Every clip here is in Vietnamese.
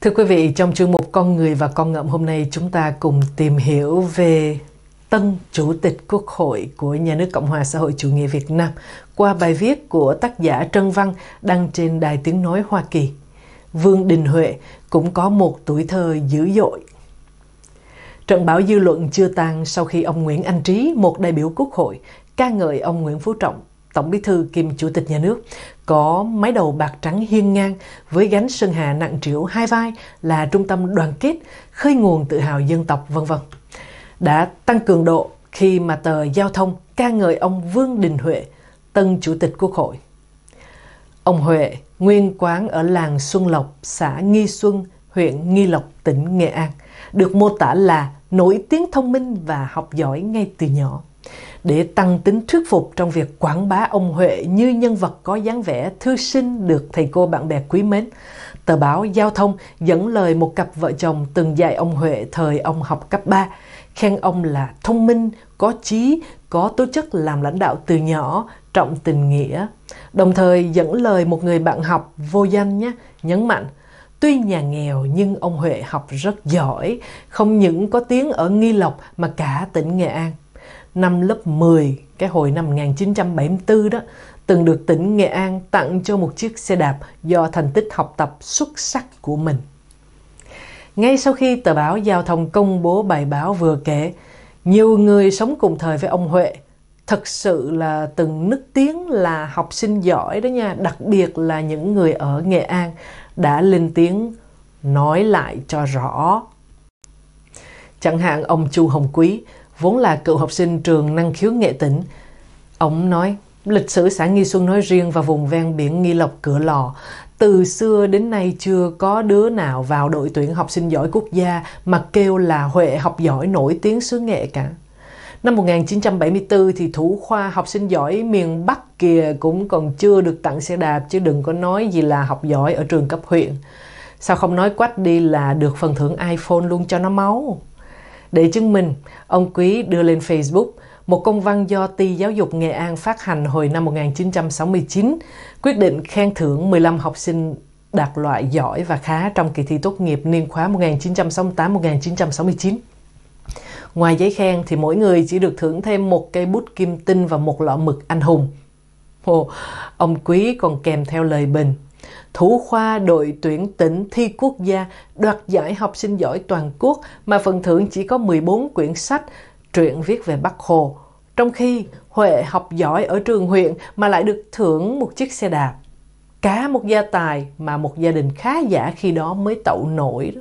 Thưa quý vị, trong chương mục Con người và con ngậm hôm nay chúng ta cùng tìm hiểu về tân chủ tịch Quốc hội của nhà nước Cộng hòa xã hội chủ nghĩa Việt Nam qua bài viết của tác giả Trân Văn đăng trên Đài Tiếng Nói Hoa Kỳ. Vương Đình Huệ cũng có một tuổi thơ dữ dội. Trận bão dư luận chưa tan sau khi ông Nguyễn Anh Trí, một đại biểu Quốc hội, ca ngợi ông Nguyễn Phú Trọng Tổng Bí thư kiêm Chủ tịch nhà nước, có mái đầu bạc trắng hiên ngang với gánh Sơn Hà nặng triệu hai vai là trung tâm đoàn kết, khơi nguồn tự hào dân tộc vân vân. Đã tăng cường độ khi mà tờ Giao thông ca ngợi ông Vương Đình Huệ, tân Chủ tịch Quốc hội. Ông Huệ nguyên quán ở làng Xuân Lộc, xã Nghi Xuân, huyện Nghi Lộc, tỉnh Nghệ An, được mô tả là nổi tiếng thông minh và học giỏi ngay từ nhỏ để tăng tính thuyết phục trong việc quảng bá ông Huệ như nhân vật có dáng vẻ thư sinh được thầy cô bạn bè quý mến. Tờ báo Giao thông dẫn lời một cặp vợ chồng từng dạy ông Huệ thời ông học cấp 3, khen ông là thông minh, có trí, có tố chất làm lãnh đạo từ nhỏ, trọng tình nghĩa. Đồng thời dẫn lời một người bạn học vô danh nhé, nhấn mạnh Tuy nhà nghèo nhưng ông Huệ học rất giỏi, không những có tiếng ở Nghi Lộc mà cả tỉnh Nghệ An năm lớp 10, cái hồi năm 1974 đó, từng được tỉnh Nghệ An tặng cho một chiếc xe đạp do thành tích học tập xuất sắc của mình. Ngay sau khi tờ báo Giao thông công bố bài báo vừa kể, nhiều người sống cùng thời với ông Huệ thật sự là từng nức tiếng là học sinh giỏi đó nha, đặc biệt là những người ở Nghệ An đã lên tiếng nói lại cho rõ. Chẳng hạn ông Chu Hồng Quý vốn là cựu học sinh trường năng khiếu nghệ tỉnh. Ông nói, lịch sử xã Nghi Xuân nói riêng và vùng ven biển Nghi Lộc Cửa Lò từ xưa đến nay chưa có đứa nào vào đội tuyển học sinh giỏi quốc gia mà kêu là Huệ học giỏi nổi tiếng xứ nghệ cả. Năm 1974 thì thủ khoa học sinh giỏi miền Bắc kìa cũng còn chưa được tặng xe đạp chứ đừng có nói gì là học giỏi ở trường cấp huyện. Sao không nói quách đi là được phần thưởng iPhone luôn cho nó máu. Để chứng minh, ông Quý đưa lên Facebook một công văn do Ty Giáo dục Nghệ An phát hành hồi năm 1969, quyết định khen thưởng 15 học sinh đạt loại giỏi và khá trong kỳ thi tốt nghiệp niên khóa 1968-1969. Ngoài giấy khen thì mỗi người chỉ được thưởng thêm một cây bút kim tinh và một lọ mực anh hùng. Ồ, ông Quý còn kèm theo lời bình – thủ khoa đội tuyển tỉnh thi quốc gia đoạt giải học sinh giỏi toàn quốc mà phần thưởng chỉ có 14 quyển sách truyện viết về Bắc Hồ. Trong khi Huệ học giỏi ở trường huyện mà lại được thưởng một chiếc xe đạp. Cả một gia tài mà một gia đình khá giả khi đó mới tậu nổi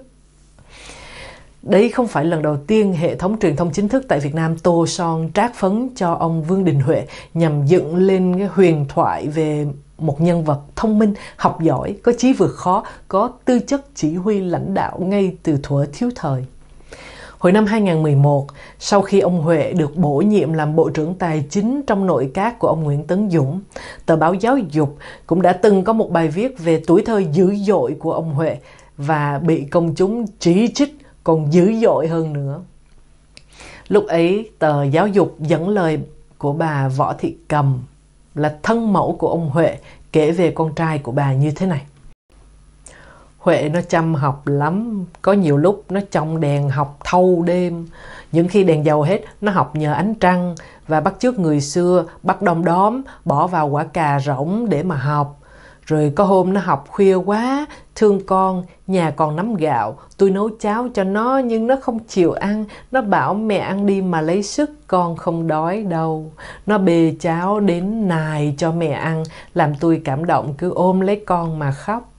đây không phải lần đầu tiên hệ thống truyền thông chính thức tại Việt Nam tô son trát phấn cho ông Vương Đình Huệ nhằm dựng lên cái huyền thoại về một nhân vật thông minh, học giỏi, có trí vượt khó, có tư chất chỉ huy lãnh đạo ngay từ thuở thiếu thời. Hồi năm 2011, sau khi ông Huệ được bổ nhiệm làm Bộ trưởng Tài chính trong nội các của ông Nguyễn Tấn Dũng, tờ báo Giáo dục cũng đã từng có một bài viết về tuổi thơ dữ dội của ông Huệ và bị công chúng chỉ trích còn dữ dội hơn nữa. Lúc ấy, tờ Giáo dục dẫn lời của bà Võ Thị Cầm là thân mẫu của ông Huệ kể về con trai của bà như thế này. Huệ nó chăm học lắm, có nhiều lúc nó trong đèn học thâu đêm. Những khi đèn dầu hết, nó học nhờ ánh trăng và bắt chước người xưa, bắt đom đóm, bỏ vào quả cà rỗng để mà học. Rồi có hôm nó học khuya quá, thương con, nhà còn nắm gạo, tôi nấu cháo cho nó nhưng nó không chịu ăn, nó bảo mẹ ăn đi mà lấy sức, con không đói đâu. Nó bê cháo đến nài cho mẹ ăn, làm tôi cảm động cứ ôm lấy con mà khóc.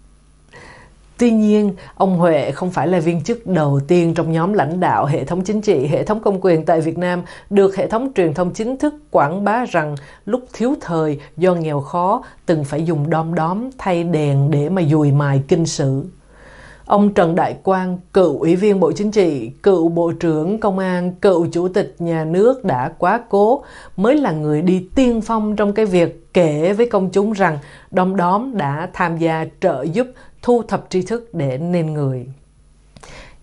Tuy nhiên, ông Huệ không phải là viên chức đầu tiên trong nhóm lãnh đạo hệ thống chính trị, hệ thống công quyền tại Việt Nam được hệ thống truyền thông chính thức quảng bá rằng lúc thiếu thời do nghèo khó từng phải dùng đom đóm thay đèn để mà dùi mài kinh sử Ông Trần Đại Quang, cựu ủy viên Bộ Chính trị, cựu Bộ trưởng Công an, cựu Chủ tịch Nhà nước đã quá cố, mới là người đi tiên phong trong cái việc kể với công chúng rằng đom đóm đã tham gia trợ giúp thu thập tri thức để nên người.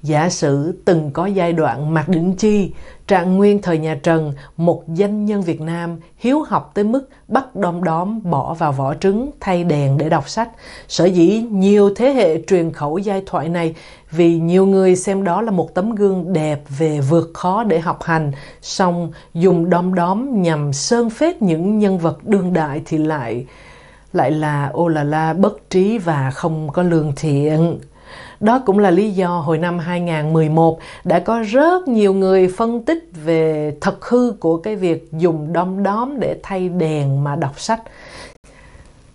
Giả sử từng có giai đoạn Mạc Đỉnh Chi, trạng nguyên thời nhà Trần, một danh nhân Việt Nam hiếu học tới mức bắt đom đóm bỏ vào vỏ trứng thay đèn để đọc sách. Sở dĩ nhiều thế hệ truyền khẩu giai thoại này vì nhiều người xem đó là một tấm gương đẹp về vượt khó để học hành, song dùng đom đóm nhằm sơn phết những nhân vật đương đại thì lại lại là ô là la bất trí và không có lương thiện. Đó cũng là lý do hồi năm 2011 đã có rất nhiều người phân tích về thật hư của cái việc dùng đom đóm để thay đèn mà đọc sách.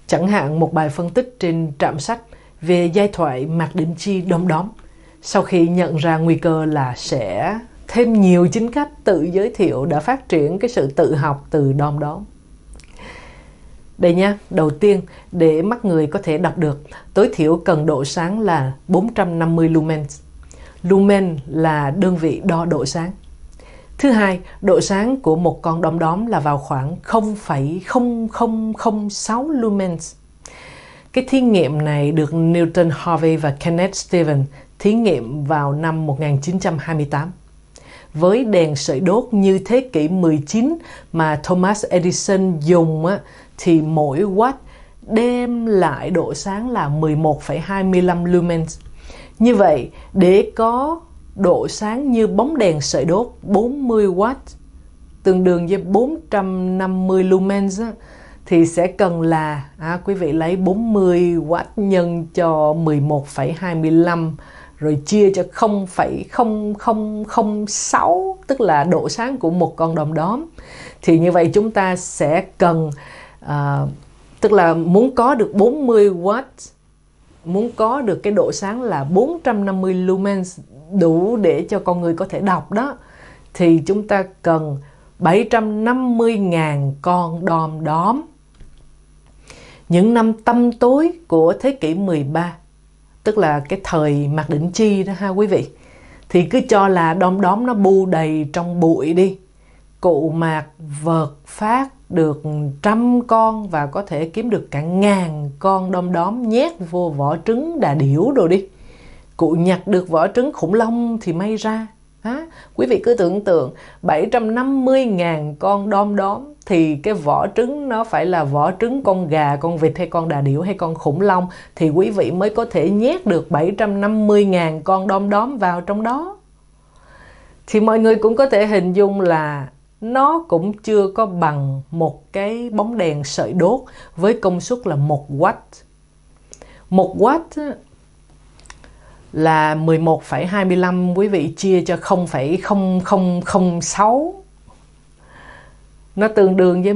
Chẳng hạn một bài phân tích trên trạm sách về giai thoại Mạc Định Chi đom đóm. Sau khi nhận ra nguy cơ là sẽ thêm nhiều chính cách tự giới thiệu đã phát triển cái sự tự học từ đom đóm. Đây nha, đầu tiên để mắt người có thể đọc được, tối thiểu cần độ sáng là 450 lumen. Lumen là đơn vị đo độ sáng. Thứ hai, độ sáng của một con đom đóm là vào khoảng 0,0006 lumens. Cái thí nghiệm này được Newton Harvey và Kenneth Stevens thí nghiệm vào năm 1928. Với đèn sợi đốt như thế kỷ 19 mà Thomas Edison dùng á, thì mỗi watt đem lại độ sáng là 11,25 lumens. Như vậy, để có độ sáng như bóng đèn sợi đốt 40W tương đương với 450 lumens thì sẽ cần là à, quý vị lấy 40W nhân cho 11,25 rồi chia cho 0,0006 tức là độ sáng của một con đom đóm thì như vậy chúng ta sẽ cần à, tức là muốn có được 40 watt muốn có được cái độ sáng là 450 lumens đủ để cho con người có thể đọc đó thì chúng ta cần 750.000 con đom đóm. Những năm tâm tối của thế kỷ 13, tức là cái thời Mạc Đỉnh Chi đó ha quý vị, thì cứ cho là đom đóm nó bu đầy trong bụi đi cụ mạc vợt phát được trăm con và có thể kiếm được cả ngàn con đom đóm nhét vô vỏ trứng đà điểu đồ đi cụ nhặt được vỏ trứng khủng long thì may ra À, quý vị cứ tưởng tượng 750.000 con đom đóm thì cái vỏ trứng nó phải là vỏ trứng con gà, con vịt hay con đà điểu hay con khủng long thì quý vị mới có thể nhét được 750.000 con đom đóm vào trong đó. Thì mọi người cũng có thể hình dung là nó cũng chưa có bằng một cái bóng đèn sợi đốt với công suất là 1 watt. 1 watt là 11,25 quý vị chia cho 0,0006 nó tương đương với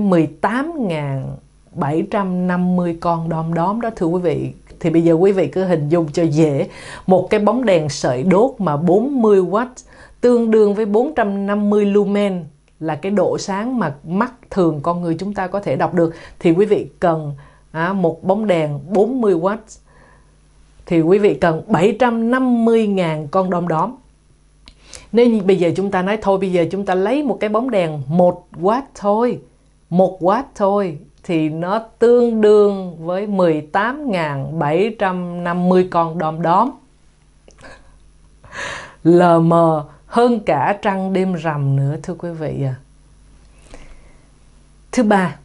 18.750 con đom đóm đó thưa quý vị thì bây giờ quý vị cứ hình dung cho dễ một cái bóng đèn sợi đốt mà 40W tương đương với 450 lumen là cái độ sáng mà mắt thường con người chúng ta có thể đọc được thì quý vị cần à, một bóng đèn 40W thì quý vị cần 750.000 con đom đóm nên bây giờ chúng ta nói thôi bây giờ chúng ta lấy một cái bóng đèn 1W thôi 1W thôi thì nó tương đương với 18.750 con đom đóm lờ mờ hơn cả trăng đêm rằm nữa thưa quý vị à. Thứ ba,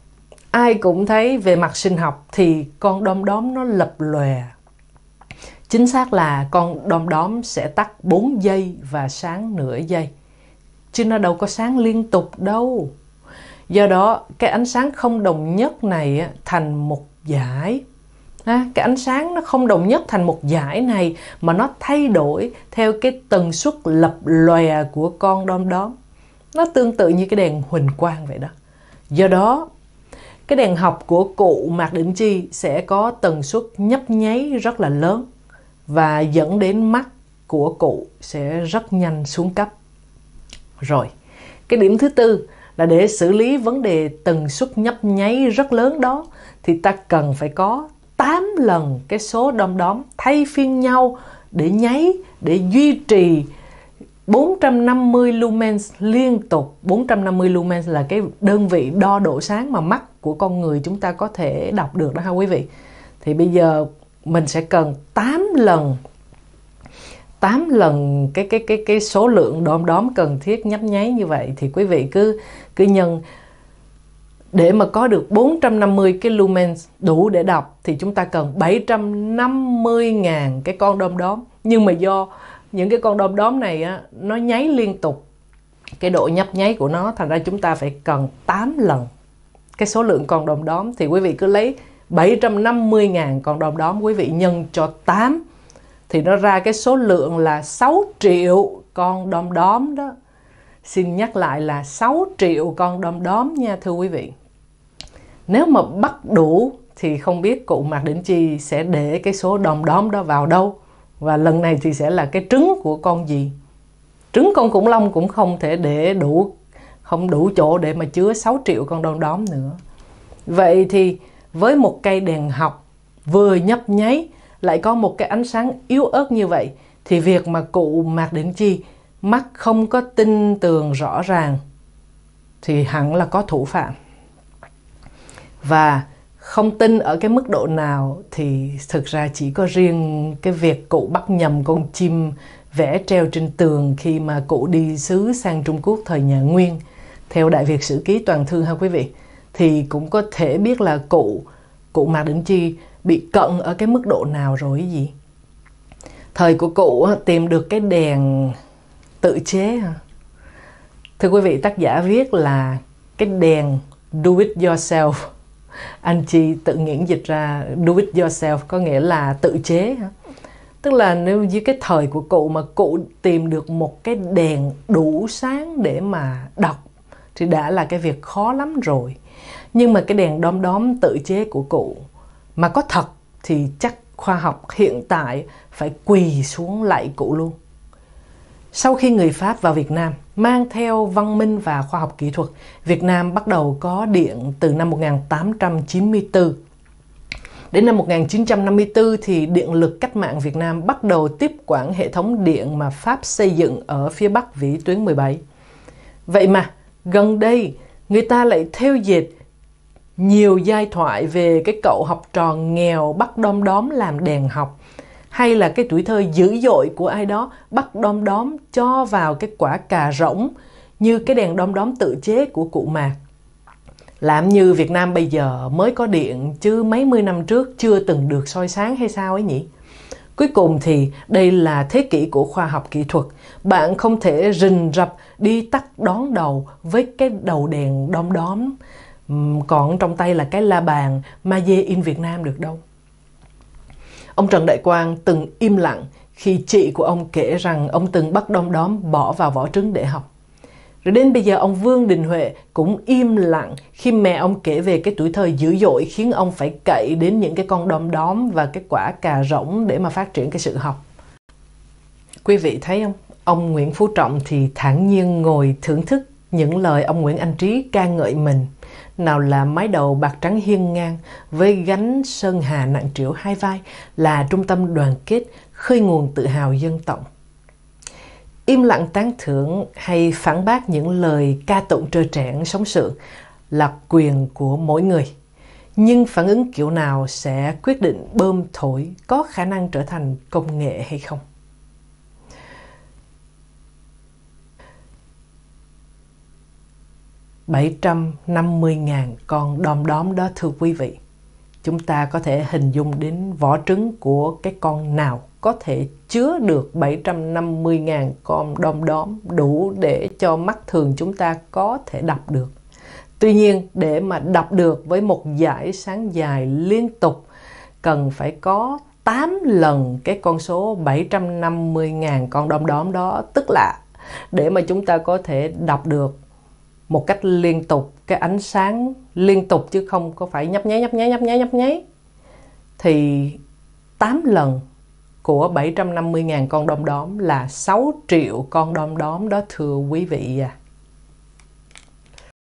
ai cũng thấy về mặt sinh học thì con đom đóm nó lập lòe. Chính xác là con đom đóm sẽ tắt 4 giây và sáng nửa giây. Chứ nó đâu có sáng liên tục đâu. Do đó, cái ánh sáng không đồng nhất này thành một dải ha, cái ánh sáng nó không đồng nhất thành một dải này mà nó thay đổi theo cái tần suất lập lòe của con đom đóm nó tương tự như cái đèn huỳnh quang vậy đó do đó cái đèn học của cụ Mạc Định Chi sẽ có tần suất nhấp nháy rất là lớn và dẫn đến mắt của cụ sẽ rất nhanh xuống cấp. Rồi, cái điểm thứ tư là để xử lý vấn đề tần suất nhấp nháy rất lớn đó thì ta cần phải có 8 lần cái số đom đóm thay phiên nhau để nháy, để duy trì 450 lumens liên tục 450 lumens là cái đơn vị đo độ sáng mà mắt của con người chúng ta có thể đọc được đó ha quý vị thì bây giờ mình sẽ cần 8 lần 8 lần cái cái cái cái số lượng đom đóm cần thiết nhấp nháy như vậy thì quý vị cứ cứ nhân để mà có được 450 cái lumens đủ để đọc thì chúng ta cần 750.000 cái con đom đóm. Nhưng mà do những cái con đom đóm này á, nó nháy liên tục cái độ nhấp nháy của nó thành ra chúng ta phải cần 8 lần cái số lượng con đom đóm thì quý vị cứ lấy 750.000 con đom đóm quý vị nhân cho 8 thì nó ra cái số lượng là 6 triệu con đom đóm đó. Xin nhắc lại là 6 triệu con đom đóm nha thưa quý vị nếu mà bắt đủ thì không biết cụ Mạc Đỉnh Chi sẽ để cái số đom đóm đó vào đâu và lần này thì sẽ là cái trứng của con gì trứng con khủng long cũng không thể để đủ không đủ chỗ để mà chứa 6 triệu con đom đóm nữa vậy thì với một cây đèn học vừa nhấp nháy lại có một cái ánh sáng yếu ớt như vậy thì việc mà cụ Mạc Đỉnh Chi mắt không có tin tường rõ ràng thì hẳn là có thủ phạm và không tin ở cái mức độ nào thì thực ra chỉ có riêng cái việc cụ bắt nhầm con chim vẽ treo trên tường khi mà cụ đi xứ sang Trung Quốc thời nhà Nguyên theo Đại Việt Sử Ký Toàn Thư ha quý vị thì cũng có thể biết là cụ cụ Mạc Đỉnh Chi bị cận ở cái mức độ nào rồi gì thời của cụ tìm được cái đèn tự chế thưa quý vị tác giả viết là cái đèn do it yourself anh chị tự nghiễn dịch ra do it yourself có nghĩa là tự chế hả? tức là nếu dưới cái thời của cụ mà cụ tìm được một cái đèn đủ sáng để mà đọc thì đã là cái việc khó lắm rồi nhưng mà cái đèn đom đóm tự chế của cụ mà có thật thì chắc khoa học hiện tại phải quỳ xuống lạy cụ luôn sau khi người pháp vào việt nam mang theo văn minh và khoa học kỹ thuật, Việt Nam bắt đầu có điện từ năm 1894. Đến năm 1954 thì điện lực cách mạng Việt Nam bắt đầu tiếp quản hệ thống điện mà Pháp xây dựng ở phía Bắc vĩ tuyến 17. Vậy mà, gần đây người ta lại theo dệt nhiều giai thoại về cái cậu học trò nghèo bắt đom đóm làm đèn học hay là cái tuổi thơ dữ dội của ai đó bắt đom đóm cho vào cái quả cà rỗng như cái đèn đom đóm tự chế của cụ mà làm như Việt Nam bây giờ mới có điện chứ mấy mươi năm trước chưa từng được soi sáng hay sao ấy nhỉ? Cuối cùng thì đây là thế kỷ của khoa học kỹ thuật. Bạn không thể rình rập đi tắt đón đầu với cái đầu đèn đom đóm còn trong tay là cái la bàn ma dê in Việt Nam được đâu. Ông Trần Đại Quang từng im lặng khi chị của ông kể rằng ông từng bắt đom đóm bỏ vào vỏ trứng để học. Rồi đến bây giờ ông Vương Đình Huệ cũng im lặng khi mẹ ông kể về cái tuổi thơ dữ dội khiến ông phải cậy đến những cái con đom đóm và cái quả cà rỗng để mà phát triển cái sự học. Quý vị thấy không? Ông Nguyễn Phú Trọng thì thản nhiên ngồi thưởng thức những lời ông Nguyễn Anh Trí ca ngợi mình – nào là mái đầu bạc trắng hiên ngang với gánh sơn hà nặng triệu hai vai là trung tâm đoàn kết khơi nguồn tự hào dân tộc. Im lặng tán thưởng hay phản bác những lời ca tụng trơ trẽn sống sự là quyền của mỗi người. Nhưng phản ứng kiểu nào sẽ quyết định bơm thổi có khả năng trở thành công nghệ hay không? 750.000 con đom đóm đó thưa quý vị. Chúng ta có thể hình dung đến vỏ trứng của cái con nào có thể chứa được 750.000 con đom đóm đủ để cho mắt thường chúng ta có thể đọc được. Tuy nhiên, để mà đọc được với một dải sáng dài liên tục cần phải có 8 lần cái con số 750.000 con đom đóm đó, tức là để mà chúng ta có thể đọc được một cách liên tục cái ánh sáng liên tục chứ không có phải nhấp nháy nhấp nháy nhấp nháy nhấp nháy thì 8 lần của 750.000 con đom đóm là 6 triệu con đom đóm đó thưa quý vị à.